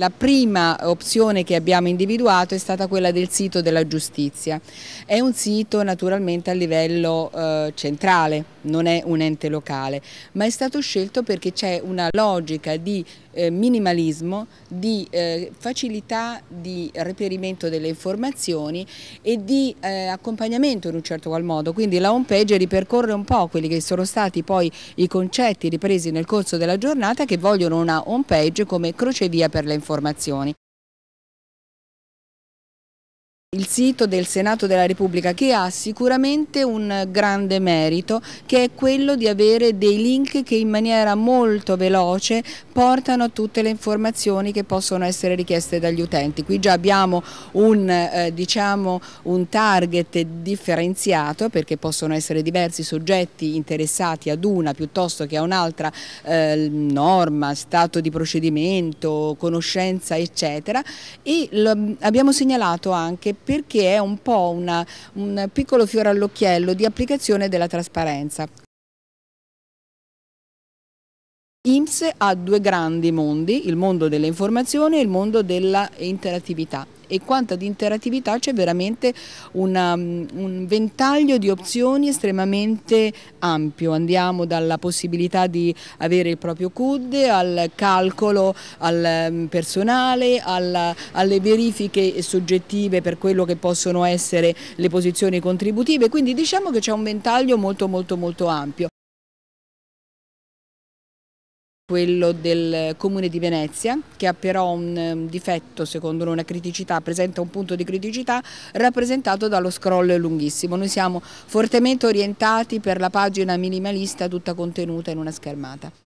La prima opzione che abbiamo individuato è stata quella del sito della giustizia. È un sito naturalmente a livello eh, centrale, non è un ente locale, ma è stato scelto perché c'è una logica di eh, minimalismo, di eh, facilità di reperimento delle informazioni e di eh, accompagnamento in un certo qual modo. Quindi la home page ripercorre un po' quelli che sono stati poi i concetti ripresi nel corso della giornata che vogliono una home page come crocevia per le informazioni informazioni il sito del Senato della Repubblica che ha sicuramente un grande merito che è quello di avere dei link che in maniera molto veloce portano tutte le informazioni che possono essere richieste dagli utenti. Qui già abbiamo un, eh, diciamo, un target differenziato perché possono essere diversi soggetti interessati ad una piuttosto che a un'altra eh, norma, stato di procedimento, conoscenza eccetera e abbiamo segnalato anche perché è un po' una, un piccolo fiore all'occhiello di applicazione della trasparenza. IMSS ha due grandi mondi, il mondo delle informazioni e il mondo dell'interattività e quanta ad interattività c'è veramente una, mm, un ventaglio di opzioni estremamente ampio, andiamo dalla possibilità di avere il proprio CUD al calcolo al mm, personale, alla, alle verifiche soggettive per quello che possono essere le posizioni contributive, quindi diciamo che c'è un ventaglio molto molto molto ampio quello del comune di Venezia che ha però un ehm, difetto, secondo noi una criticità, presenta un punto di criticità rappresentato dallo scroll lunghissimo. Noi siamo fortemente orientati per la pagina minimalista tutta contenuta in una schermata.